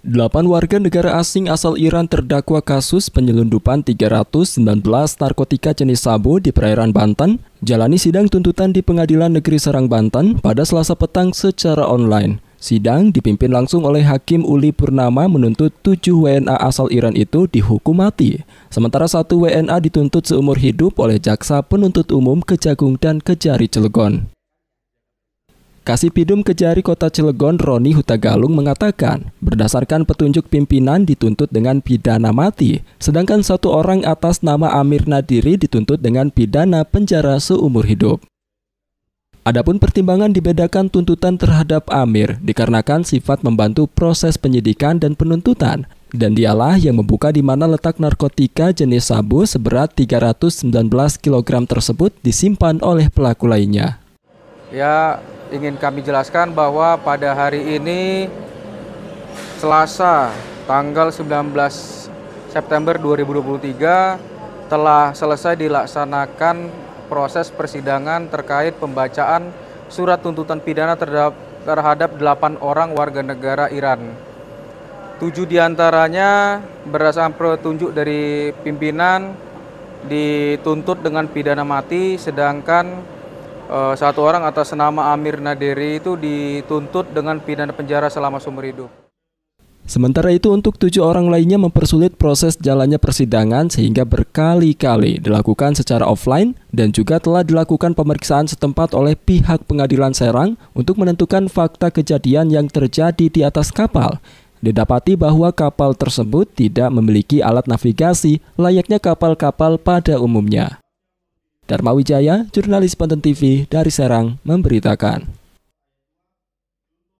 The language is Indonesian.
Delapan warga negara asing asal Iran terdakwa kasus penyelundupan 319 narkotika jenis sabu di perairan Banten jalani sidang tuntutan di Pengadilan Negeri Serang Banten pada Selasa petang secara online. Sidang dipimpin langsung oleh Hakim Uli Purnama menuntut tujuh WNA asal Iran itu dihukum mati. Sementara satu WNA dituntut seumur hidup oleh Jaksa Penuntut Umum Kejagung dan Kejari Cilegon. Kasipidum Kejari Kota Cilegon Roni Hutagalung mengatakan, berdasarkan petunjuk pimpinan dituntut dengan pidana mati, sedangkan satu orang atas nama Amir Nadiri dituntut dengan pidana penjara seumur hidup. Adapun pertimbangan dibedakan tuntutan terhadap Amir dikarenakan sifat membantu proses penyidikan dan penuntutan dan dialah yang membuka di mana letak narkotika jenis sabu seberat 319 kg tersebut disimpan oleh pelaku lainnya ya ingin kami jelaskan bahwa pada hari ini Selasa tanggal 19 September 2023 telah selesai dilaksanakan proses persidangan terkait pembacaan surat tuntutan pidana terhadap 8 orang warga negara Iran. Tujuh diantaranya berdasarkan petunjuk dari pimpinan dituntut dengan pidana mati, sedangkan Eh, satu orang atas nama Amir Nadiri itu dituntut dengan pidana penjara selama seumur hidup. Sementara itu untuk tujuh orang lainnya mempersulit proses jalannya persidangan sehingga berkali-kali dilakukan secara offline dan juga telah dilakukan pemeriksaan setempat oleh pihak pengadilan Serang untuk menentukan fakta kejadian yang terjadi di atas kapal. Didapati bahwa kapal tersebut tidak memiliki alat navigasi layaknya kapal-kapal pada umumnya. Dharma Wijaya, jurnalis Banten TV dari Serang, memberitakan.